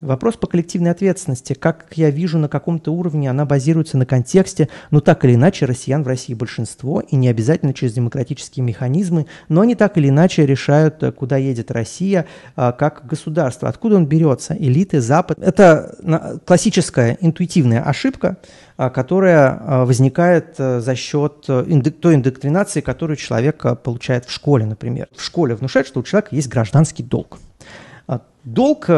Вопрос по коллективной ответственности. Как я вижу, на каком-то уровне она базируется на контексте, но ну, так или иначе россиян в России большинство, и не обязательно через демократические механизмы, но они так или иначе решают, э, куда едет Россия э, как государство, откуда он берется, элиты, Запад. Это классическая интуитивная ошибка, э, которая возникает за счет той индоктринации, которую человек получает в школе, например. В школе внушают, что у человека есть гражданский долг. Долг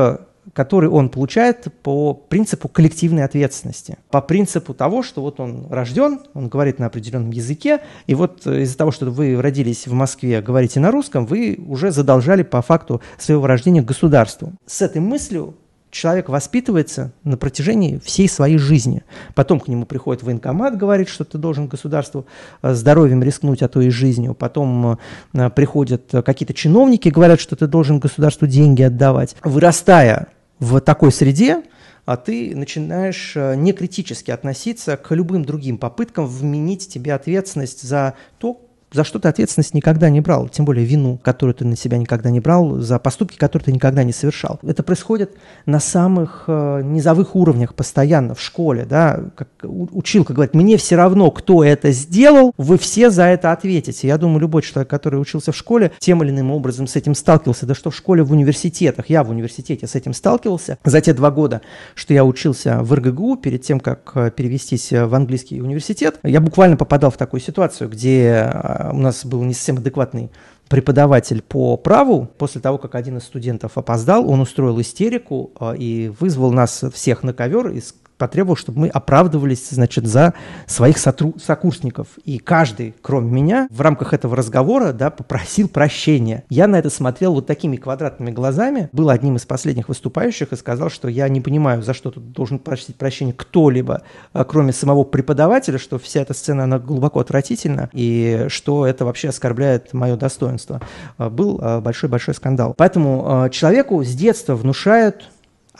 который он получает по принципу коллективной ответственности, по принципу того, что вот он рожден, он говорит на определенном языке, и вот э, из-за того, что вы родились в Москве, говорите на русском, вы уже задолжали по факту своего рождения государству. С этой мыслью человек воспитывается на протяжении всей своей жизни. Потом к нему приходит военкомат, говорит, что ты должен государству э, здоровьем рискнуть, а то и жизнью. Потом э, приходят какие-то чиновники, говорят, что ты должен государству деньги отдавать. Вырастая в такой среде, а ты начинаешь э, некритически относиться к любым другим попыткам вменить тебе ответственность за то, за что ты ответственность никогда не брал, тем более вину, которую ты на себя никогда не брал, за поступки, которые ты никогда не совершал. Это происходит на самых э, низовых уровнях постоянно в школе, да, как училка говорит, мне все равно, кто это сделал, вы все за это ответите. Я думаю, любой человек, который учился в школе, тем или иным образом с этим сталкивался, да что в школе, в университетах, я в университете с этим сталкивался за те два года, что я учился в РГГУ, перед тем, как э, перевестись в английский университет, я буквально попадал в такую ситуацию, где а, у нас был не совсем адекватный преподаватель по праву, после того, как один из студентов опоздал, он устроил истерику э, и вызвал нас всех на ковер и потребовал, чтобы мы оправдывались, значит, за своих сотру- сокурсников. И каждый, кроме меня, в рамках этого разговора, да, попросил прощения. Я на это смотрел вот такими квадратными глазами, был одним из последних выступающих и сказал, что я не понимаю, за что тут должен просить прощения кто-либо, а, кроме самого преподавателя, что вся эта сцена, она глубоко отвратительна, и что это вообще оскорбляет мое достоинство. А, был а, большой-большой скандал. Поэтому человеку с детства внушают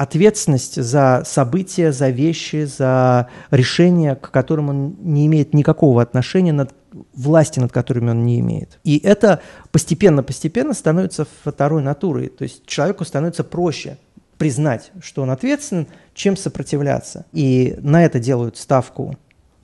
ответственность за события, за вещи, за решения, к которым он не имеет никакого отношения, над власти, над которыми он не имеет. И это постепенно-постепенно становится второй натурой. То есть человеку становится проще признать, что он ответственен, чем сопротивляться. И на это делают ставку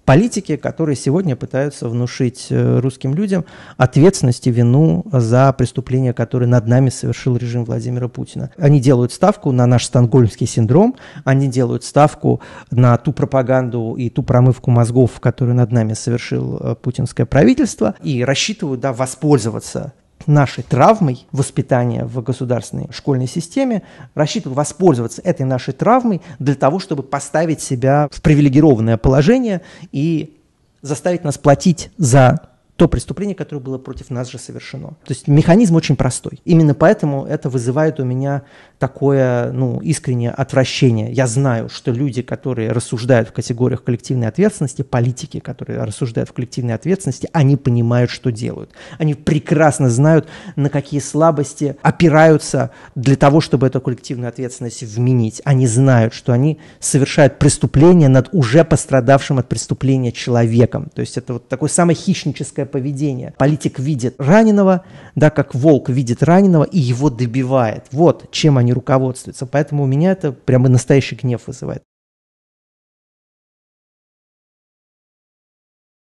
политики, которые сегодня пытаются внушить э, русским людям ответственность и вину за преступления, которые над нами совершил режим Владимира Путина. Они делают ставку на наш стангольмский синдром, они делают ставку на ту пропаганду и ту промывку мозгов, которую над нами совершил э, путинское правительство, и рассчитывают да, воспользоваться нашей травмой воспитания в государственной школьной системе, рассчитывал воспользоваться этой нашей травмой для того, чтобы поставить себя в привилегированное положение и заставить нас платить за то преступление, которое было против нас же совершено. То есть механизм очень простой. Именно поэтому это вызывает у меня такое ну, искреннее отвращение. Я знаю, что люди, которые рассуждают в категориях коллективной ответственности, политики, которые рассуждают в коллективной ответственности, они понимают, что делают. Они прекрасно знают, на какие слабости опираются для того, чтобы эту коллективную ответственность вменить. Они знают, что они совершают преступление над уже пострадавшим от преступления человеком. То есть это вот такое самое хищническое политическое поведение. Политик видит раненого, да, как волк видит раненого и его добивает. Вот чем они руководствуются. Поэтому у меня это прямо настоящий гнев вызывает.